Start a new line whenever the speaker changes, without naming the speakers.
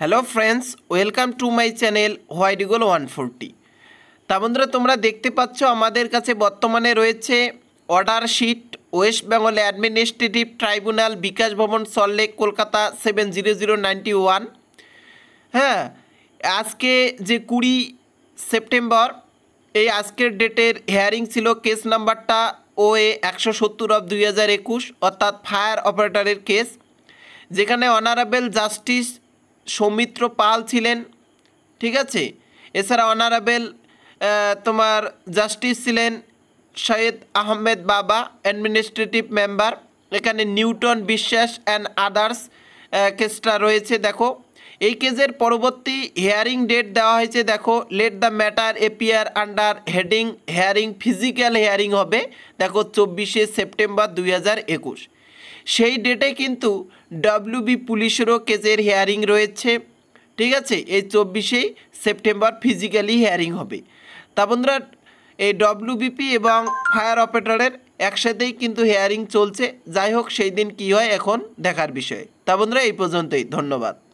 hello friends welcome to my channel White Eagle one forty তা বন্ধুরা তোমরা দেখতে পাচ্ছ আমাদের কাছে বর্তমানে রয়েছে order sheet West Bengal administrative tribunal Bikash Bhavan Salt Lake Kolkata seven zero zero ninety one হ্যাঁ আজকে যে কুড়ি সেপ্টেম্বর এই আজকের ডেটের হেয়ারিং ছিল কেস নাম্বারটা ও এ একশো সত্তর অফ দুই হাজার একুশ অর্থাৎ ফায়ার অপারেটরের কেস যেখানে অনারেবল জাস্টিস সৌমিত্র পাল ছিলেন ঠিক আছে এছাড়া অনারেবেল তোমার জাস্টিস ছিলেন সৈয়দ আহমেদ বাবা অ্যাডমিনিস্ট্রেটিভ মেম্বার এখানে নিউটন বিশ্বাস অ্যান্ড আদার্স কেসটা রয়েছে দেখো এই কেসের পরবর্তী হেয়ারিং ডেট দেওয়া হয়েছে দেখো let the matter appear under heading hearing physical hearing হবে দেখো চব্বিশে সেপ্টেম্বর দুই সেই ডেটে কিন্তু ডাব্লিউবি পুলিশেরও কেসের হেয়ারিং রয়েছে ঠিক আছে এই চব্বিশেই সেপ্টেম্বর ফিজিক্যালি হেয়ারিং হবে তা বন্ধুরা এই ডব্লিউবিপি এবং ফায়ার অপারেটরের একসাথেই কিন্তু হেয়ারিং চলছে যাই হোক সেই দিন কী হয় এখন দেখার বিষয়ে তা বন্ধুরা এই পর্যন্তই ধন্যবাদ